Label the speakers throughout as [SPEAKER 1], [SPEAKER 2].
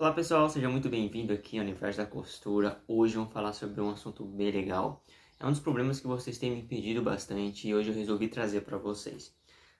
[SPEAKER 1] Olá pessoal, seja muito bem-vindo aqui ao Universo da Costura. Hoje vamos falar sobre um assunto bem legal. É um dos problemas que vocês têm me pedido bastante e hoje eu resolvi trazer para vocês.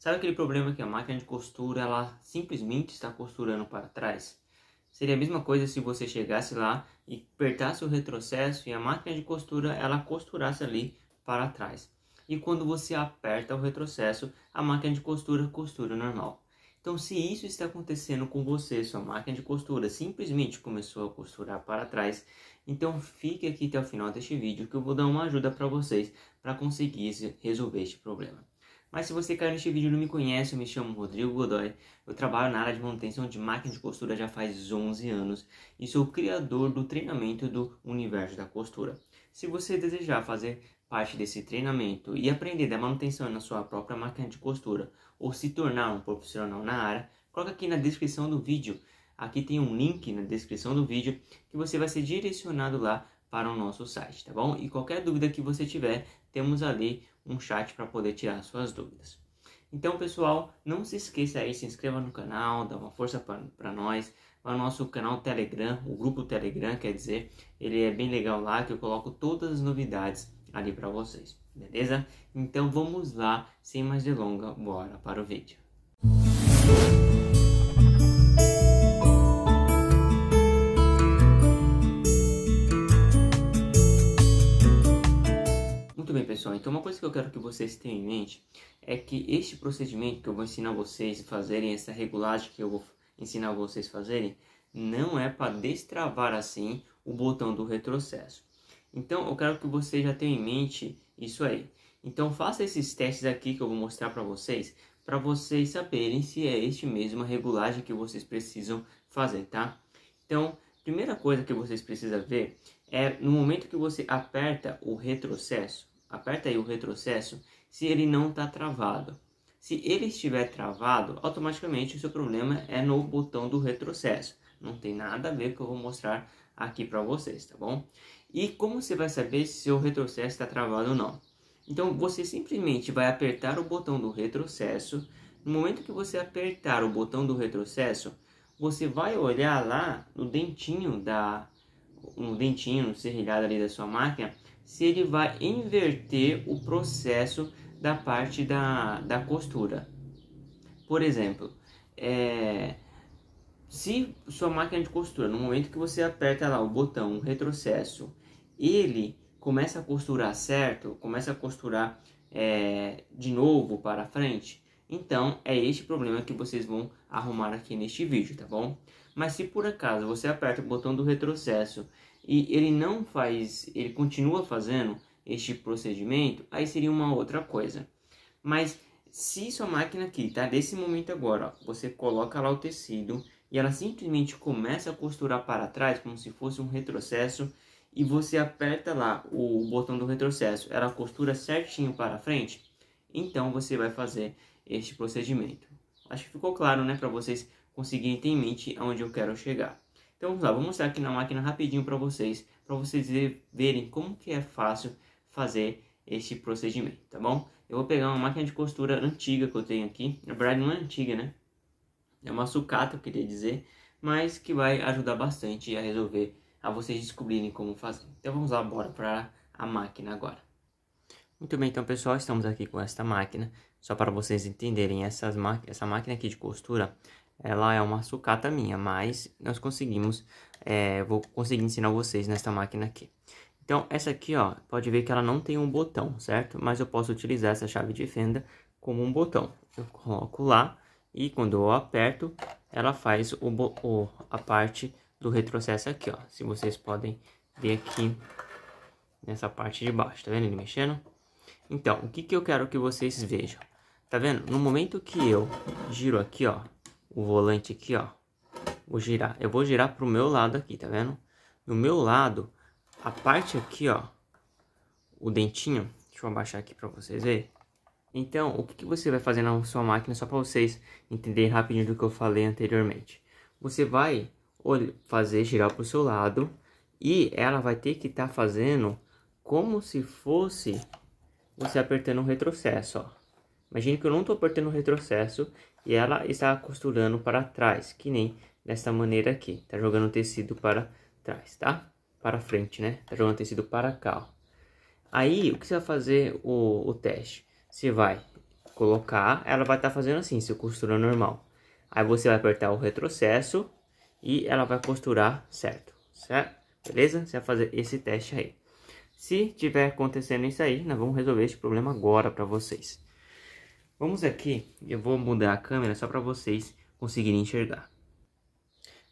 [SPEAKER 1] Sabe aquele problema que a máquina de costura ela simplesmente está costurando para trás? Seria a mesma coisa se você chegasse lá e apertasse o retrocesso e a máquina de costura ela costurasse ali para trás. E quando você aperta o retrocesso, a máquina de costura costura normal. Então, se isso está acontecendo com você, sua máquina de costura simplesmente começou a costurar para trás, então fique aqui até o final deste vídeo que eu vou dar uma ajuda para vocês para conseguir resolver este problema. Mas se você caiu neste vídeo e não me conhece, eu me chamo Rodrigo Godoy. Eu trabalho na área de manutenção de máquinas de costura já faz 11 anos e sou criador do treinamento do Universo da Costura. Se você desejar fazer parte desse treinamento e aprender da manutenção na sua própria máquina de costura ou se tornar um profissional na área, coloca aqui na descrição do vídeo. Aqui tem um link na descrição do vídeo que você vai ser direcionado lá para o nosso site, tá bom? E qualquer dúvida que você tiver, temos ali um chat para poder tirar suas dúvidas. Então, pessoal, não se esqueça aí, se inscreva no canal, dá uma força para nós o nosso canal Telegram, o grupo Telegram, quer dizer, ele é bem legal lá que eu coloco todas as novidades ali para vocês, beleza? Então vamos lá, sem mais delonga, bora para o vídeo. Muito bem, pessoal. Então, uma coisa que eu quero que vocês tenham em mente é que este procedimento que eu vou ensinar vocês a fazerem, essa regulagem que eu vou ensinar vocês a fazerem, não é para destravar assim o botão do retrocesso. Então, eu quero que você já tenha em mente isso aí. Então, faça esses testes aqui que eu vou mostrar para vocês, para vocês saberem se é este mesmo a regulagem que vocês precisam fazer, tá? Então, primeira coisa que vocês precisam ver é no momento que você aperta o retrocesso, aperta aí o retrocesso, se ele não está travado. Se ele estiver travado, automaticamente o seu problema é no botão do retrocesso. Não tem nada a ver com o que eu vou mostrar aqui para vocês, tá bom? E como você vai saber se seu retrocesso está travado ou não? Então você simplesmente vai apertar o botão do retrocesso. No momento que você apertar o botão do retrocesso, você vai olhar lá no dentinho da no dentinho, no serrilhado ali da sua máquina, se ele vai inverter o processo da parte da, da costura. Por exemplo, é, se sua máquina de costura, no momento que você aperta lá o botão retrocesso, ele começa a costurar certo, começa a costurar é, de novo para frente, então é este problema que vocês vão arrumar aqui neste vídeo, tá bom? Mas se por acaso você aperta o botão do retrocesso e ele não faz, ele continua fazendo, este procedimento, aí seria uma outra coisa. Mas se sua máquina aqui, tá? Desse momento agora, ó, você coloca lá o tecido e ela simplesmente começa a costurar para trás, como se fosse um retrocesso, e você aperta lá o botão do retrocesso, ela costura certinho para frente, então você vai fazer este procedimento. Acho que ficou claro, né, para vocês conseguirem ter em mente aonde eu quero chegar. Então vamos lá, vou mostrar aqui na máquina rapidinho para vocês, para vocês verem como que é fácil fazer esse procedimento, tá bom? Eu vou pegar uma máquina de costura antiga que eu tenho aqui, na verdade não é antiga, né? É uma sucata, eu queria dizer, mas que vai ajudar bastante a resolver, a vocês descobrirem como fazer. Então vamos lá, bora para a máquina agora. Muito bem, então pessoal, estamos aqui com esta máquina. Só para vocês entenderem, essas essa máquina aqui de costura, ela é uma sucata minha, mas nós conseguimos, é, vou conseguir ensinar vocês nesta máquina aqui. Então, essa aqui, ó, pode ver que ela não tem um botão, certo? Mas eu posso utilizar essa chave de fenda como um botão. Eu coloco lá e quando eu aperto, ela faz o, o, a parte do retrocesso aqui, ó. Se vocês podem ver aqui nessa parte de baixo, tá vendo ele mexendo? Então, o que, que eu quero que vocês vejam? Tá vendo? No momento que eu giro aqui, ó, o volante aqui, ó, vou girar. Eu vou girar pro meu lado aqui, tá vendo? No meu lado, a parte aqui, ó, o dentinho, deixa eu abaixar aqui para vocês verem. Então, o que, que, você vai fazer na sua máquina, só para vocês entenderem rapidinho do que eu falei anteriormente. Você vai fazer girar pro seu lado e ela vai ter que estar tá fazendo como se fosse você apertando um retrocesso, ó. Imagine que eu não estou apertando um retrocesso e ela está costurando para trás, que nem dessa maneira aqui. Está jogando o tecido para trás, tá? para frente, né? Tá jogando tecido para cá, ó. Aí, o que você vai fazer o, o teste? Você vai colocar, ela vai estar tá fazendo assim, seu costura normal. Aí você vai apertar o retrocesso e ela vai costurar certo, certo? Beleza? Você vai fazer esse teste aí. Se tiver acontecendo isso aí, nós vamos resolver esse problema agora para vocês. Vamos aqui, eu vou mudar a câmera só para vocês conseguirem enxergar.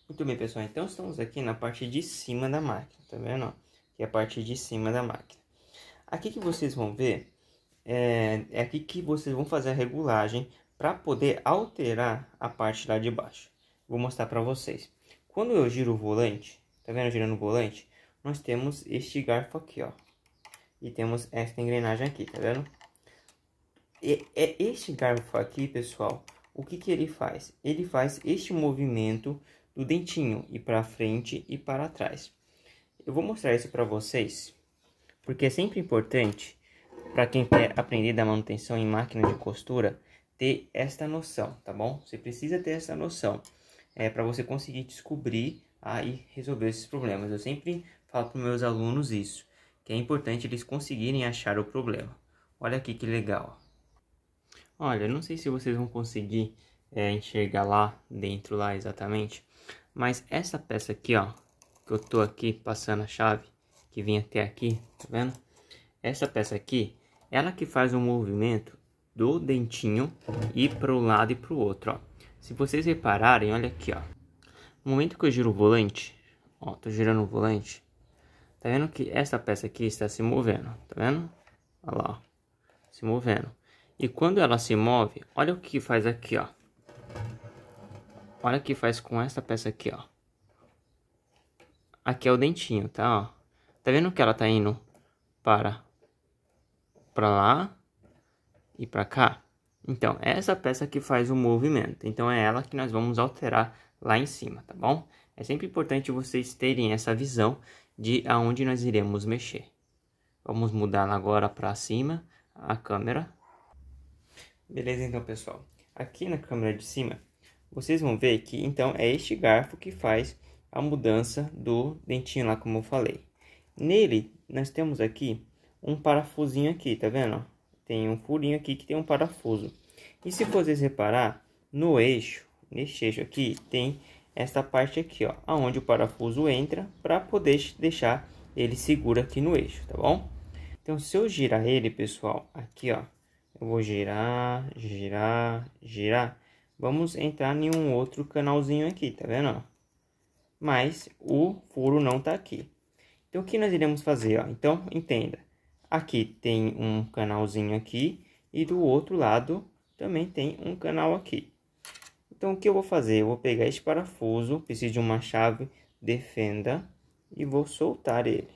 [SPEAKER 1] Muito bem, pessoal. Então, estamos aqui na parte de cima da máquina, tá vendo? Que é a parte de cima da máquina. Aqui que vocês vão ver, é, é aqui que vocês vão fazer a regulagem para poder alterar a parte lá de baixo. Vou mostrar para vocês. Quando eu giro o volante, tá vendo girando o volante? Nós temos este garfo aqui, ó. E temos esta engrenagem aqui, tá vendo? E, é este garfo aqui, pessoal, o que que ele faz? Ele faz este movimento do dentinho e para frente e para trás. Eu vou mostrar isso para vocês, porque é sempre importante para quem quer aprender da manutenção em máquina de costura ter esta noção, tá bom? Você precisa ter essa noção é, para você conseguir descobrir aí resolver esses problemas. Eu sempre falo para meus alunos isso, que é importante eles conseguirem achar o problema. Olha aqui que legal. Olha, não sei se vocês vão conseguir é, enxergar lá dentro lá exatamente, mas essa peça aqui, ó, que eu tô aqui passando a chave, que vem até aqui, tá vendo? Essa peça aqui, ela que faz o movimento do dentinho ir para um lado e para o outro, ó. Se vocês repararem, olha aqui, ó. No momento que eu giro o volante, ó, tô girando o volante, tá vendo que essa peça aqui está se movendo, tá vendo? Olha lá, ó, se movendo. E quando ela se move, olha o que faz aqui, ó. Olha o que faz com essa peça aqui, ó. Aqui é o dentinho, tá? Ó. Tá vendo que ela tá indo para, para lá e para cá? Então, é essa peça que faz o movimento. Então, é ela que nós vamos alterar lá em cima, tá bom? É sempre importante vocês terem essa visão de aonde nós iremos mexer. Vamos mudar agora para cima a câmera. Beleza, então, pessoal. Aqui na câmera de cima, vocês vão ver que então é este garfo que faz a mudança do dentinho lá, como eu falei. Nele, nós temos aqui um parafusinho aqui, tá vendo? Tem um furinho aqui que tem um parafuso. E se vocês reparar, no eixo, neste eixo aqui, tem esta parte aqui, ó, aonde o parafuso entra para poder deixar ele seguro aqui no eixo, tá bom? Então, se eu girar ele, pessoal, aqui, ó, eu vou girar, girar, girar, vamos entrar em um outro canalzinho aqui, tá vendo? Mas o furo não tá aqui. Então, o que nós iremos fazer? Ó? Então, entenda. Aqui tem um canalzinho aqui e do outro lado também tem um canal aqui. Então, o que eu vou fazer? Eu vou pegar este parafuso, preciso de uma chave de fenda e vou soltar ele.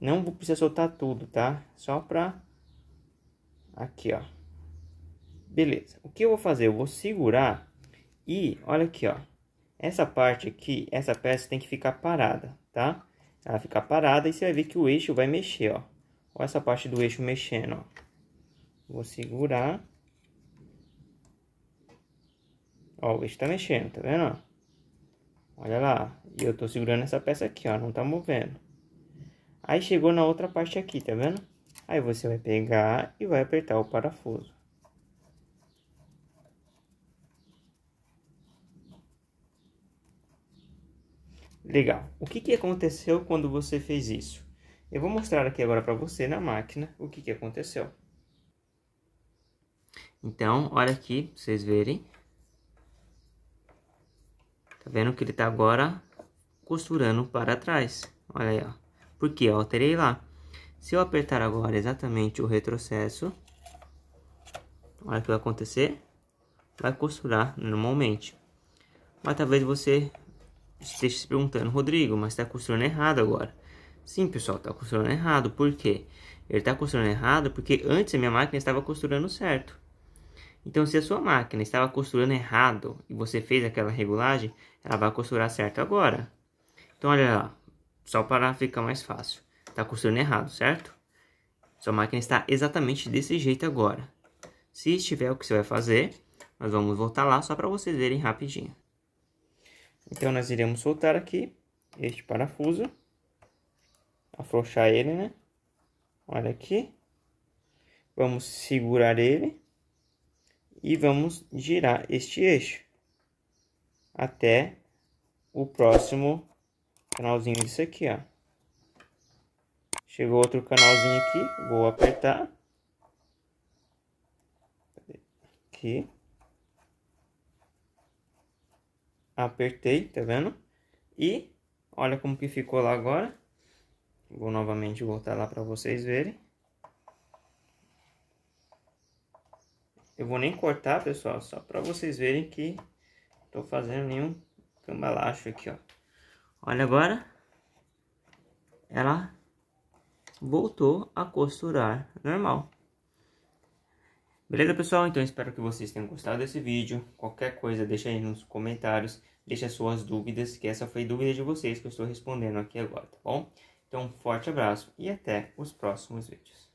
[SPEAKER 1] Não vou precisar soltar tudo, tá? Só pra... Aqui, ó. Beleza. O que eu vou fazer? Eu vou segurar e olha aqui, ó. Essa parte aqui, essa peça tem que ficar parada, tá? Ela ficar parada e você vai ver que o eixo vai mexer, ó. Olha essa parte do eixo mexendo, ó. Vou segurar. Ó, o eixo tá mexendo, tá vendo? Olha lá. E eu tô segurando essa peça aqui, ó. Não tá movendo. Aí chegou na outra parte aqui, tá vendo? Aí você vai pegar e vai apertar o parafuso. Legal. O que, que aconteceu quando você fez isso? Eu vou mostrar aqui agora para você na máquina o que, que aconteceu. Então, olha aqui, pra vocês verem. Tá vendo que ele tá agora costurando para trás. Olha aí, ó. Porque eu alterei lá. Se eu apertar agora exatamente o retrocesso, olha o que vai acontecer. Vai costurar normalmente. Mas talvez você esteja tá se perguntando, Rodrigo, mas está costurando errado agora. Sim, pessoal, está costurando errado. Por quê? Ele está costurando errado porque antes a minha máquina estava costurando certo. Então, se a sua máquina estava costurando errado e você fez aquela regulagem, ela vai costurar certo agora. Então, olha lá, só para ficar mais fácil. Está costurando errado, certo? Sua máquina está exatamente desse jeito agora. Se estiver, o que você vai fazer? Nós vamos voltar lá só para vocês verem rapidinho. Então, nós iremos soltar aqui este parafuso. Afrouxar ele, né? Olha aqui. Vamos segurar ele. E vamos girar este eixo. Até o próximo canalzinho disso aqui, ó. Chegou outro canalzinho aqui. Vou apertar. Aqui. apertei, tá vendo? E olha como que ficou lá agora. Vou novamente voltar lá para vocês verem. Eu vou nem cortar, pessoal, só para vocês verem que tô fazendo nenhum cambalacho aqui, ó. Olha agora. Ela voltou a costurar normal. Beleza, pessoal? Então, espero que vocês tenham gostado desse vídeo. Qualquer coisa, deixa aí nos comentários, deixa suas dúvidas, que essa foi dúvida de vocês que eu estou respondendo aqui agora, tá bom? Então, um forte abraço e até os próximos vídeos.